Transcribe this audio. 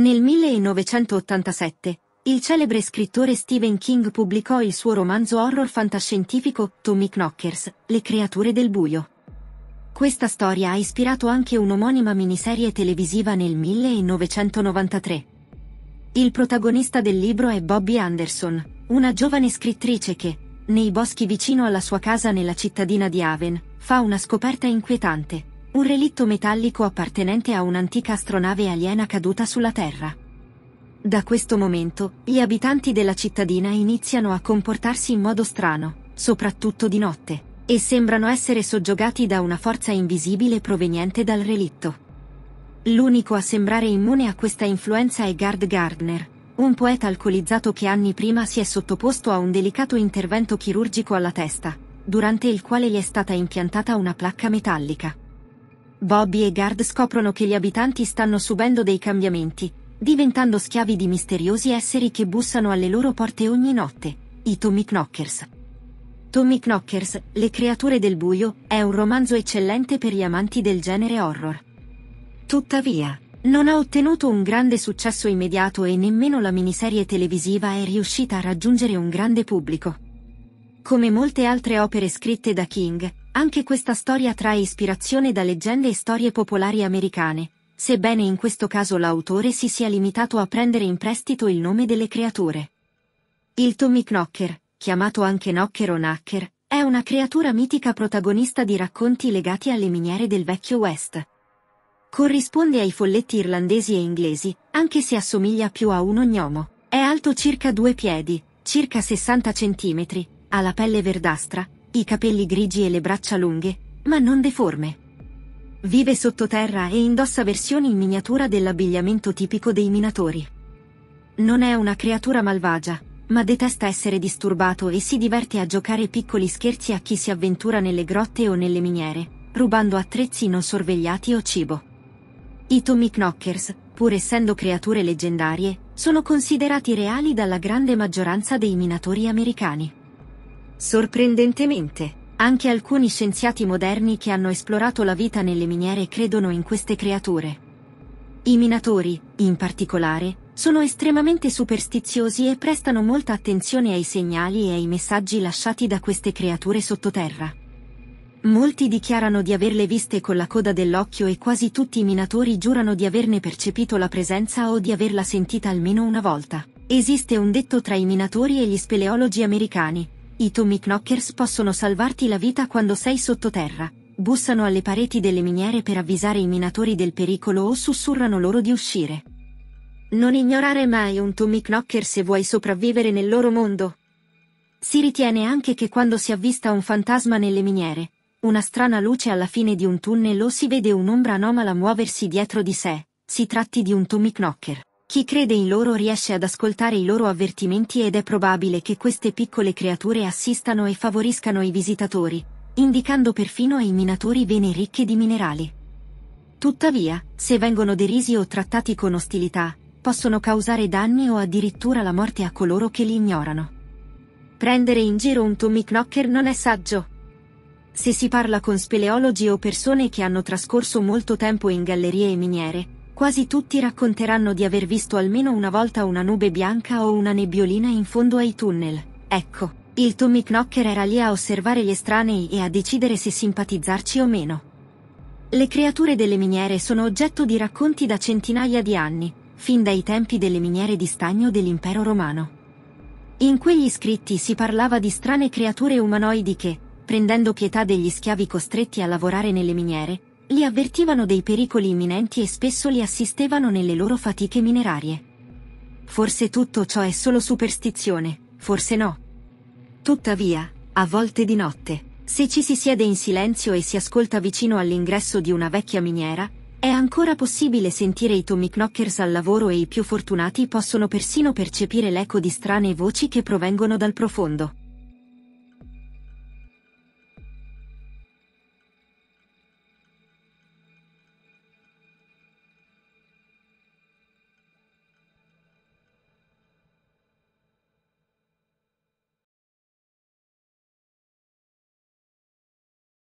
Nel 1987, il celebre scrittore Stephen King pubblicò il suo romanzo horror fantascientifico Tommy Knockers, Le creature del buio. Questa storia ha ispirato anche un'omonima miniserie televisiva nel 1993. Il protagonista del libro è Bobby Anderson, una giovane scrittrice che, nei boschi vicino alla sua casa nella cittadina di Haven, fa una scoperta inquietante. Un relitto metallico appartenente a un'antica astronave aliena caduta sulla Terra. Da questo momento, gli abitanti della cittadina iniziano a comportarsi in modo strano, soprattutto di notte, e sembrano essere soggiogati da una forza invisibile proveniente dal relitto. L'unico a sembrare immune a questa influenza è Gard Gardner, un poeta alcolizzato che anni prima si è sottoposto a un delicato intervento chirurgico alla testa, durante il quale gli è stata impiantata una placca metallica. Bobby e Gard scoprono che gli abitanti stanno subendo dei cambiamenti, diventando schiavi di misteriosi esseri che bussano alle loro porte ogni notte, i Tommy Knockers. Tommy Knockers, Le creature del buio, è un romanzo eccellente per gli amanti del genere horror. Tuttavia, non ha ottenuto un grande successo immediato e nemmeno la miniserie televisiva è riuscita a raggiungere un grande pubblico. Come molte altre opere scritte da King, anche questa storia trae ispirazione da leggende e storie popolari americane, sebbene in questo caso l'autore si sia limitato a prendere in prestito il nome delle creature. Il Tommy Knocker, chiamato anche Knocker o Knacker, è una creatura mitica protagonista di racconti legati alle miniere del vecchio West. Corrisponde ai folletti irlandesi e inglesi, anche se assomiglia più a un ognomo. È alto circa due piedi, circa 60 cm, ha la pelle verdastra, i capelli grigi e le braccia lunghe, ma non deforme. Vive sottoterra e indossa versioni in miniatura dell'abbigliamento tipico dei minatori. Non è una creatura malvagia, ma detesta essere disturbato e si diverte a giocare piccoli scherzi a chi si avventura nelle grotte o nelle miniere, rubando attrezzi non sorvegliati o cibo. I Tommy Knockers, pur essendo creature leggendarie, sono considerati reali dalla grande maggioranza dei minatori americani. Sorprendentemente, anche alcuni scienziati moderni che hanno esplorato la vita nelle miniere credono in queste creature. I minatori, in particolare, sono estremamente superstiziosi e prestano molta attenzione ai segnali e ai messaggi lasciati da queste creature sottoterra. Molti dichiarano di averle viste con la coda dell'occhio e quasi tutti i minatori giurano di averne percepito la presenza o di averla sentita almeno una volta. Esiste un detto tra i minatori e gli speleologi americani, i Tommy Knockers possono salvarti la vita quando sei sottoterra. Bussano alle pareti delle miniere per avvisare i minatori del pericolo o sussurrano loro di uscire. Non ignorare mai un Tommy Knocker se vuoi sopravvivere nel loro mondo. Si ritiene anche che quando si avvista un fantasma nelle miniere, una strana luce alla fine di un tunnel o si vede un'ombra anomala muoversi dietro di sé, si tratti di un Tommy Knocker. Chi crede in loro riesce ad ascoltare i loro avvertimenti ed è probabile che queste piccole creature assistano e favoriscano i visitatori, indicando perfino ai minatori vene ricche di minerali. Tuttavia, se vengono derisi o trattati con ostilità, possono causare danni o addirittura la morte a coloro che li ignorano. Prendere in giro un Tommy Knocker non è saggio. Se si parla con speleologi o persone che hanno trascorso molto tempo in gallerie e miniere, Quasi tutti racconteranno di aver visto almeno una volta una nube bianca o una nebbiolina in fondo ai tunnel. Ecco, il Tommy Knocker era lì a osservare gli estranei e a decidere se simpatizzarci o meno. Le creature delle miniere sono oggetto di racconti da centinaia di anni, fin dai tempi delle miniere di stagno dell'impero romano. In quegli scritti si parlava di strane creature umanoidi che, prendendo pietà degli schiavi costretti a lavorare nelle miniere, li avvertivano dei pericoli imminenti e spesso li assistevano nelle loro fatiche minerarie. Forse tutto ciò è solo superstizione, forse no. Tuttavia, a volte di notte, se ci si siede in silenzio e si ascolta vicino all'ingresso di una vecchia miniera, è ancora possibile sentire i Tommy Knockers al lavoro e i più fortunati possono persino percepire l'eco di strane voci che provengono dal profondo.